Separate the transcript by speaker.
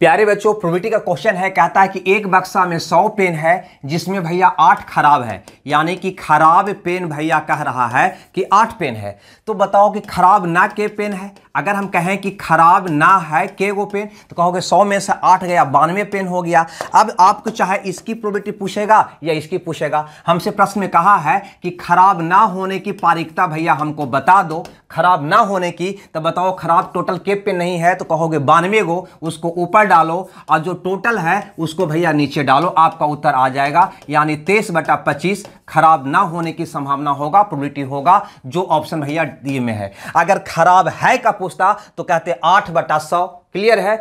Speaker 1: प्यारे बच्चों प्रोबिटी का क्वेश्चन है कहता है कि एक बक्सा में सौ पेन है जिसमें भैया आठ खराब है यानी कि खराब पेन भैया कह रहा है कि आठ पेन है तो बताओ कि खराब ना के पेन है अगर हम कहें कि खराब ना है के वो पेन तो कहोगे सौ में से आठ गया बानवे पेन हो गया अब आपको चाहे इसकी प्रोबिटी पूछेगा या इसकी पूछेगा हमसे प्रश्न में कहा है कि खराब ना होने की पारिकता भैया हमको बता दो खराब ना होने की तो बताओ खराब टोटल के पेन नहीं है तो कहोगे बानवे गो उसको ऊपर डालो और जो टोटल है उसको भैया नीचे डालो आपका उत्तर आ जाएगा यानी तेईस बटा पच्चीस खराब ना होने की संभावना होगा प्रोबिलिटी होगा जो ऑप्शन भैया डी में है अगर खराब है का पूछता तो कहते आठ बटा सौ क्लियर है